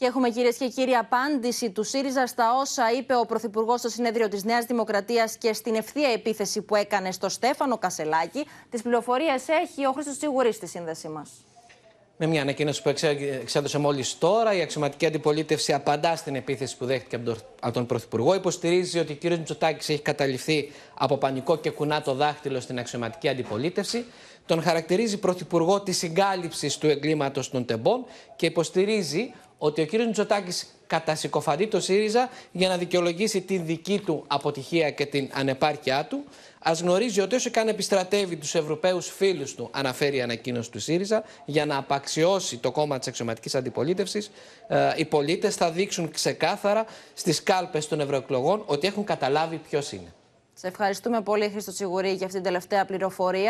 Και έχουμε κυρίες και κύριοι απάντηση του ΣΥΡΙΖΑ στα όσα είπε ο Πρωθυπουργός στο συνέδριο της Νέας Δημοκρατίας και στην ευθεία επίθεση που έκανε στο Στέφανο Κασελάκη. Τις πληροφορίες έχει ο Χρήστος Σιγουρή στη σύνδεσή μας. Με ναι, μια ανακοίνωση που εξέδωσε μόλις τώρα, η αξιωματική αντιπολίτευση απαντά στην επίθεση που δέχτηκε από τον από τον Πρωθυπουργό υποστηρίζει ότι ο κ. Μητσοτάκης έχει καταληφθεί από πανικό και κουνά το δάχτυλο στην αξιωματική αντιπολίτευση. Τον χαρακτηρίζει Πρωθυπουργό της συγκάλυψης του εγκλήματος των τεμπών και υποστηρίζει ότι ο κ. Μητσοτάκη κατασυκοφαντεί το ΣΥΡΙΖΑ για να δικαιολογήσει την δική του αποτυχία και την ανεπάρκειά του. Ας γνωρίζει ότι όσο αν επιστρατεύει τους Ευρωπαίους φίλους του, αναφέρει η ανακοίνωση του ΣΥΡΙΖΑ, για να απαξιώσει το κόμμα της αξιωματικής αντιπολίτευσης, ε, οι πολίτες θα δείξουν ξεκάθαρα στις κάλπες των ευρωεκλογών ότι έχουν καταλάβει ποιος είναι. Σε ευχαριστούμε πολύ, Χρήστο Τσιγουρή, για αυτήν την τελευταία πληροφορία.